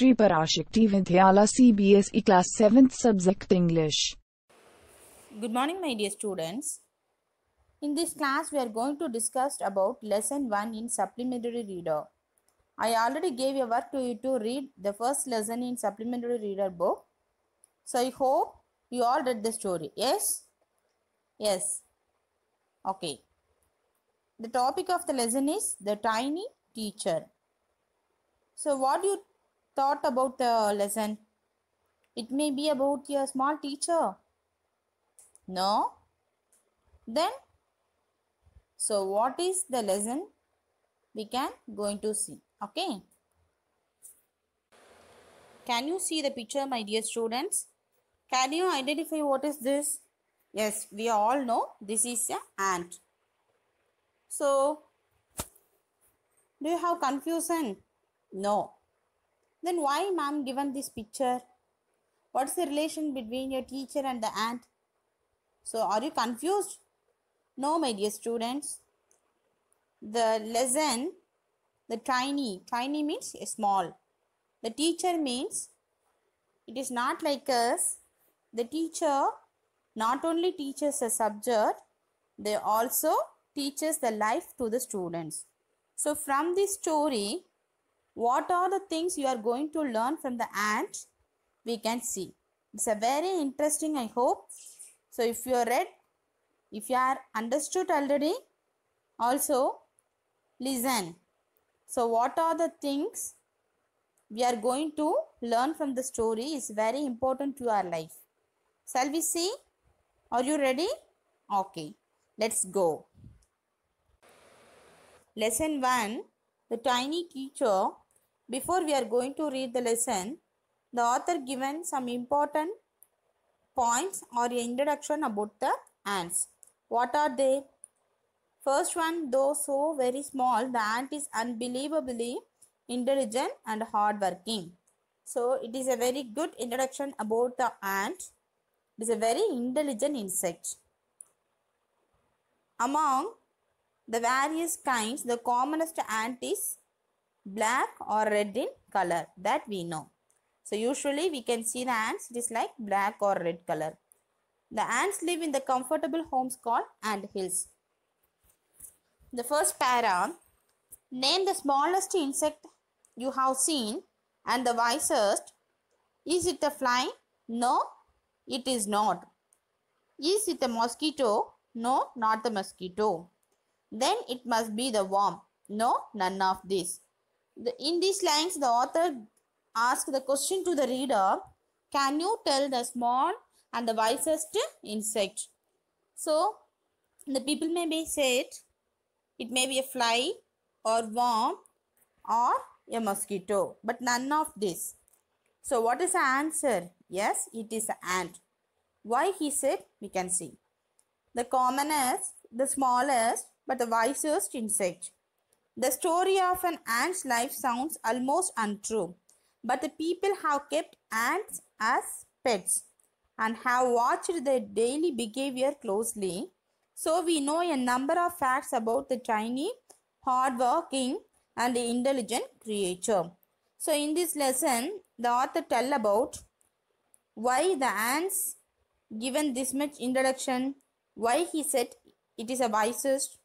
Shri Parashakti Vidyala CBSE Class 7th Subject English. Good morning my dear students. In this class we are going to discuss about lesson 1 in supplementary reader. I already gave a work to you to read the first lesson in supplementary reader book. So I hope you all read the story. Yes? Yes. Okay. The topic of the lesson is the tiny teacher. So what do you thought about the lesson? It may be about your small teacher. No? Then, so what is the lesson? We can going to see. Okay. Can you see the picture, my dear students? Can you identify what is this? Yes, we all know this is an ant. So, do you have confusion? No. Then why ma'am given this picture? What's the relation between your teacher and the ant? So are you confused? No, my dear students. The lesson, the tiny, tiny means small. The teacher means it is not like us. The teacher not only teaches a subject, they also teaches the life to the students. So from this story, what are the things you are going to learn from the ant we can see it's a very interesting i hope so if you are read if you are understood already also listen so what are the things we are going to learn from the story is very important to our life shall we see are you ready okay let's go lesson 1 the tiny teacher. Before we are going to read the lesson, the author given some important points or introduction about the ants. What are they? First one, though so very small, the ant is unbelievably intelligent and hardworking. So, it is a very good introduction about the ant. It is a very intelligent insect. Among the various kinds, the commonest ant is black or red in color that we know. So usually we can see the ants it is like black or red color. The ants live in the comfortable homes called ant hills. The first para name the smallest insect you have seen and the wisest. Is it a fly? No, it is not. Is it a mosquito? No, not the mosquito. Then it must be the worm. No, none of this. The, in these lines, the author asks the question to the reader, can you tell the small and the wisest insect? So, the people may be said, it may be a fly or worm or a mosquito, but none of this. So, what is the answer? Yes, it is an ant. Why he said, we can see. The commonest, the smallest, but the wisest insect. The story of an ant's life sounds almost untrue, but the people have kept ants as pets and have watched their daily behavior closely. So we know a number of facts about the tiny, hard-working and intelligent creature. So in this lesson, the author tell about why the ants given this much introduction, why he said it is a wisest.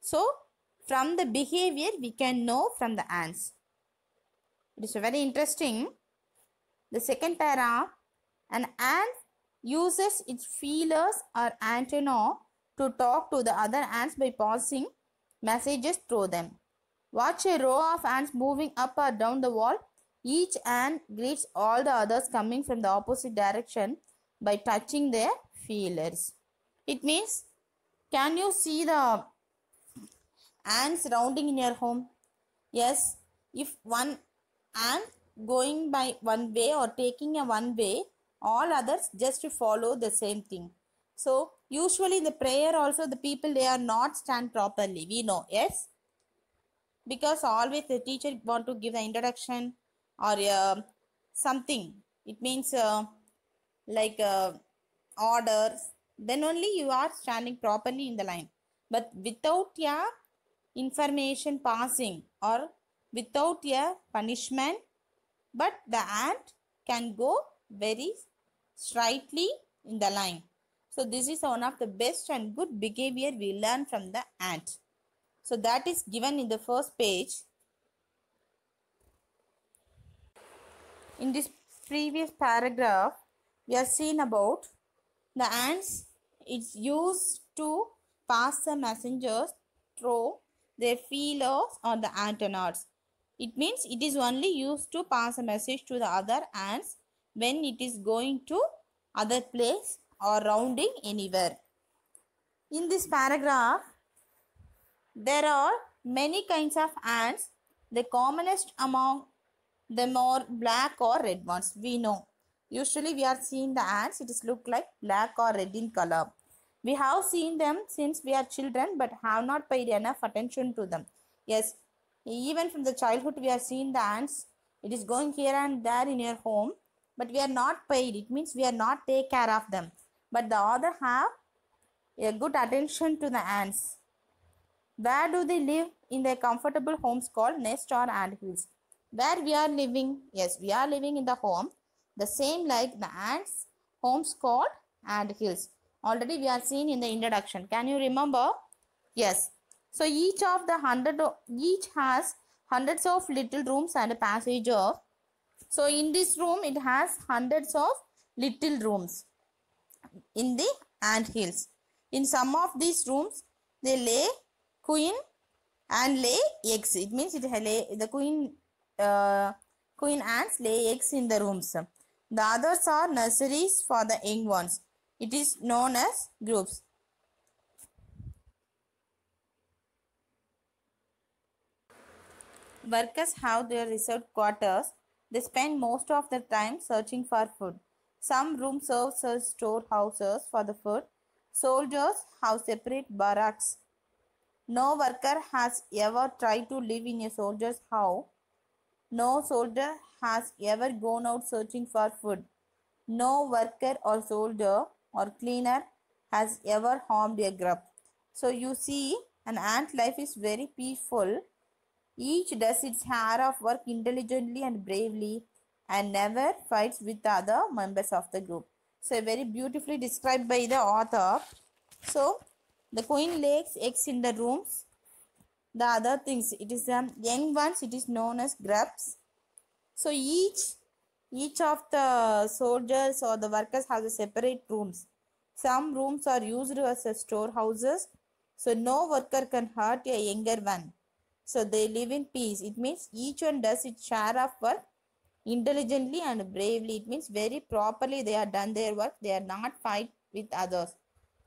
So from the behavior, we can know from the ants. It is very interesting. The second para, an ant uses its feelers or antennae to talk to the other ants by passing messages through them. Watch a row of ants moving up or down the wall. Each ant greets all the others coming from the opposite direction by touching their feelers. It means, can you see the ants surrounding in your home? Yes, if one ant going by one way or taking a one way, all others just follow the same thing. So usually in the prayer also the people they are not stand properly. We know, yes? Because always the teacher want to give the introduction or uh, something. It means uh, like uh, orders. Then only you are standing properly in the line. But without yeah information passing or without a punishment but the ant can go very straightly in the line. So this is one of the best and good behavior we learn from the ant. So that is given in the first page. In this previous paragraph, we have seen about the ants. It's used to pass the messengers through their feelers or the antonauts. It means it is only used to pass a message to the other ants when it is going to other place or rounding anywhere. In this paragraph, there are many kinds of ants. The commonest among them are black or red ones. We know. Usually we are seeing the ants. It is look like black or red in color. We have seen them since we are children but have not paid enough attention to them. Yes, even from the childhood we have seen the ants. It is going here and there in your home but we are not paid. It means we are not take care of them. But the other have a good attention to the ants. Where do they live? In their comfortable homes called nest or ant hills. Where we are living? Yes, we are living in the home. The same like the ants, homes called ant hills already we are seen in the introduction can you remember yes so each of the hundred each has hundreds of little rooms and a passage of so in this room it has hundreds of little rooms in the ant hills in some of these rooms they lay queen and lay eggs it means it lay the queen uh, queen ants lay eggs in the rooms the others are nurseries for the young ones it is known as groups. Workers have their reserved quarters. They spend most of their time searching for food. Some rooms serve as storehouses for the food. Soldiers have separate barracks. No worker has ever tried to live in a soldier's house. No soldier has ever gone out searching for food. No worker or soldier or cleaner has ever harmed a grub. So you see an ant life is very peaceful. Each does its hair of work intelligently and bravely and never fights with the other members of the group. So very beautifully described by the author. So the queen lays eggs in the rooms. The other things, it is the young ones, it is known as grubs. So each each of the soldiers or the workers has a separate rooms. Some rooms are used as a storehouses. So no worker can hurt a younger one. So they live in peace. It means each one does its share of work intelligently and bravely. It means very properly they are done their work. They are not fight with others.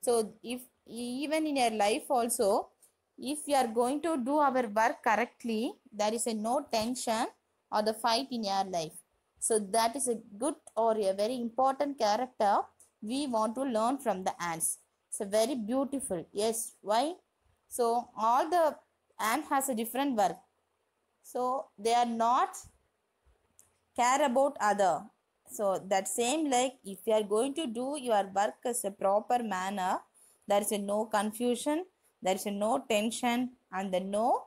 So if even in your life also, if you are going to do our work correctly, there is a no tension or the fight in your life. So that is a good or a very important character we want to learn from the ants. So very beautiful. Yes. Why? So all the ant has a different work. So they are not care about other. So that same like if you are going to do your work as a proper manner, there is a no confusion, there is a no tension and the no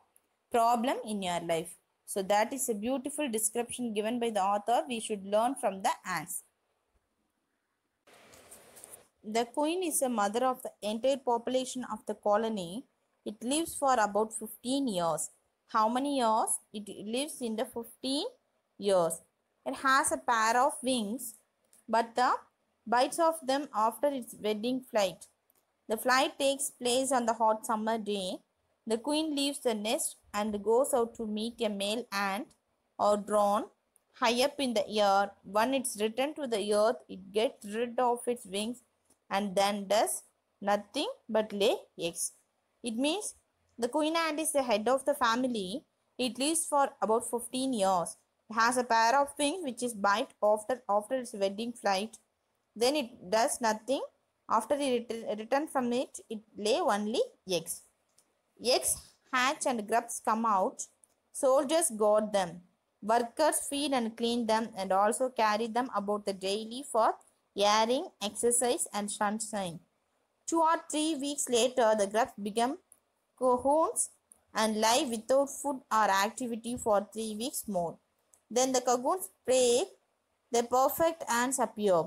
problem in your life. So that is a beautiful description given by the author. We should learn from the ants. The queen is a mother of the entire population of the colony. It lives for about 15 years. How many years? It lives in the 15 years. It has a pair of wings, but the bites of them after its wedding flight. The flight takes place on the hot summer day. The queen leaves the nest and goes out to meet a male ant or drone high up in the air. When it's returned to the earth, it gets rid of its wings and then does nothing but lay eggs. It means the queen ant is the head of the family. It lives for about 15 years. It has a pair of wings which is bite after, after its wedding flight. Then it does nothing. After it return from it, it lay only eggs. Eggs hatch and grubs come out. Soldiers guard them. Workers feed and clean them and also carry them about the daily for airing, exercise and sunshine. Two or three weeks later, the grubs become cocoons and lie without food or activity for three weeks more. Then the cocoons break, the perfect ants appear.